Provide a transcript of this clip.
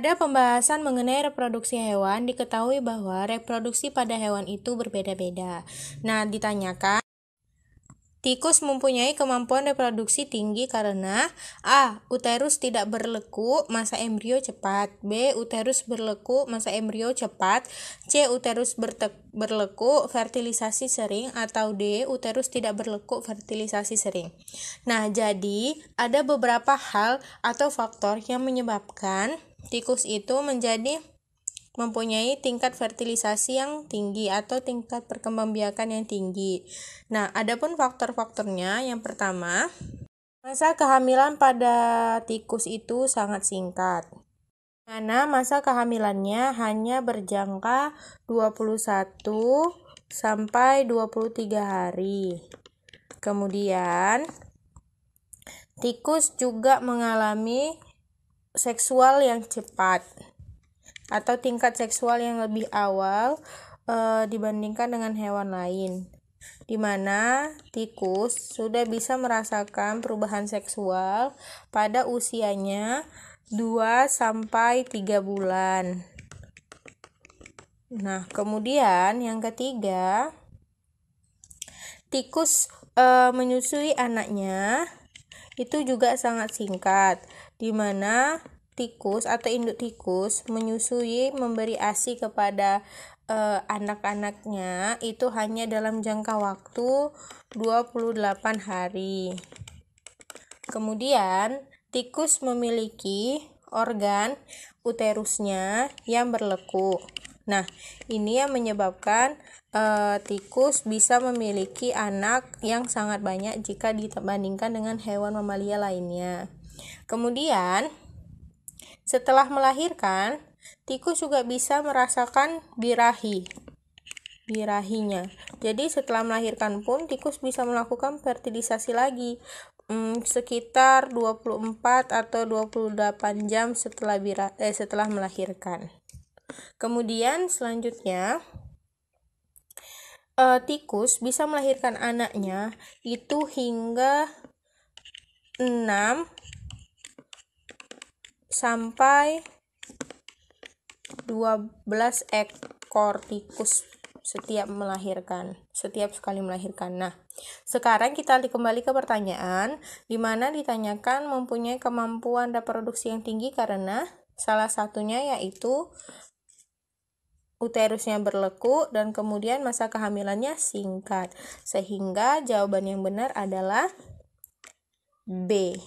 Pada pembahasan mengenai reproduksi hewan, diketahui bahwa reproduksi pada hewan itu berbeda-beda. Nah, ditanyakan, tikus mempunyai kemampuan reproduksi tinggi karena A. Uterus tidak berlekuk, masa embrio cepat. B. Uterus berlekuk, masa embrio cepat. C. Uterus berlekuk, fertilisasi sering atau D. Uterus tidak berlekuk, fertilisasi sering. Nah, jadi ada beberapa hal atau faktor yang menyebabkan tikus itu menjadi mempunyai tingkat fertilisasi yang tinggi atau tingkat perkembangbiakan yang tinggi. Nah, adapun faktor-faktornya yang pertama, masa kehamilan pada tikus itu sangat singkat. Karena masa kehamilannya hanya berjangka 21 sampai 23 hari. Kemudian tikus juga mengalami seksual yang cepat atau tingkat seksual yang lebih awal e, dibandingkan dengan hewan lain di mana tikus sudah bisa merasakan perubahan seksual pada usianya 2 sampai 3 bulan. Nah, kemudian yang ketiga, tikus e, menyusui anaknya itu juga sangat singkat, di mana tikus atau induk tikus menyusui memberi ASI kepada uh, anak-anaknya itu hanya dalam jangka waktu 28 hari. Kemudian, tikus memiliki organ uterusnya yang berlekuk. Nah, ini yang menyebabkan e, tikus bisa memiliki anak yang sangat banyak jika dibandingkan dengan hewan mamalia lainnya. Kemudian, setelah melahirkan, tikus juga bisa merasakan birahi. Birahinya. Jadi setelah melahirkan pun tikus bisa melakukan fertilisasi lagi hmm, sekitar 24 atau 28 jam setelah bira eh setelah melahirkan. Kemudian selanjutnya e, tikus bisa melahirkan anaknya itu hingga 6 sampai 12 ekor tikus setiap melahirkan, setiap sekali melahirkan. Nah, sekarang kita kembali ke pertanyaan di mana ditanyakan mempunyai kemampuan reproduksi yang tinggi karena salah satunya yaitu uterusnya berlekuk dan kemudian masa kehamilannya singkat. Sehingga jawaban yang benar adalah B.